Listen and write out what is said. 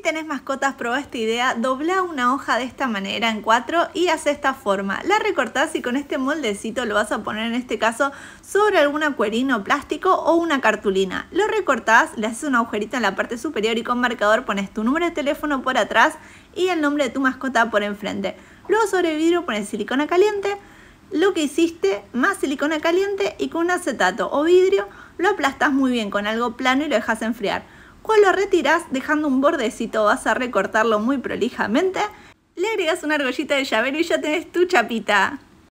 tenés mascotas, probá esta idea, dobla una hoja de esta manera en cuatro y haz esta forma. La recortás y con este moldecito lo vas a poner en este caso sobre algún acuerino plástico o una cartulina. Lo recortás, le haces un agujerito en la parte superior y con marcador pones tu número de teléfono por atrás y el nombre de tu mascota por enfrente. Luego sobre vidrio pones silicona caliente, lo que hiciste, más silicona caliente y con un acetato o vidrio lo aplastas muy bien con algo plano y lo dejas enfriar. Cuando lo retiras, dejando un bordecito, vas a recortarlo muy prolijamente, le agregas una argollita de llavero y ya tenés tu chapita.